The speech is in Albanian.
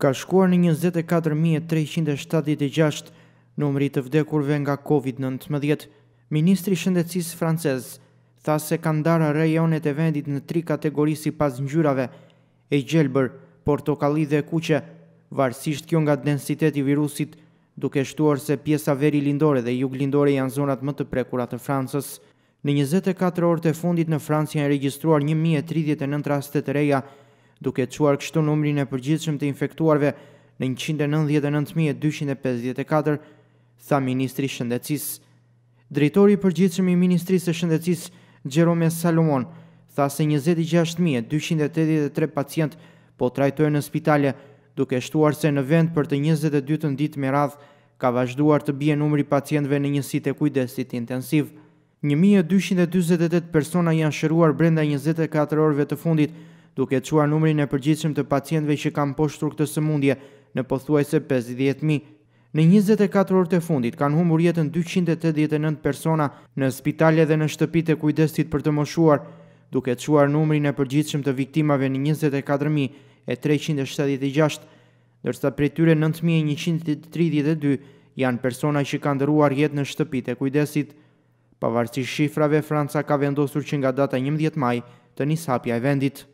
ka shkuar në 24.376 numri të vdekurve nga COVID-19. Ministri Shëndecis Frances tha se ka ndara rejonet e vendit në tri kategorisi pas njyrave, e gjelbër, portokali dhe kuqe, varsisht kjo nga densiteti virusit, duke shtuar se pjesa veri lindore dhe jug lindore janë zonat më të prekurat të Fransës. Në 24 orë të fundit në Fransë janë registruar 1039 rastet reja, duke quar kështu numrin e përgjithshëm të infektuarve në 199.254, tha Ministri Shëndecis. Drejtori përgjithshëm i Ministrisë së Shëndecis, Gjerome Salomon, tha se 26.283 pacient po trajtojnë në spitale, duke shtuar se në vend për të 22 të ndit me radhë, ka vazhduar të bje numri pacientve në njësit e kujdesit intensiv. 1.228 persona janë shëruar brenda 24 orëve të fundit, duke quar numrin e përgjithshëm të pacientve që kam poshtur këtë sëmundje në pothuajse 50.000. Në 24 orë të fundit kanë humbur jetën 289 persona në spitale dhe në shtëpit e kujdesit për të moshuar, duke quar numrin e përgjithshëm të viktimave në 24.376, dërsta për tyre 9.132 janë persona që kanë dëruar jetë në shtëpit e kujdesit. Pavarësi shifrave, Franca ka vendosur që nga data 11 maj të njësapja e vendit.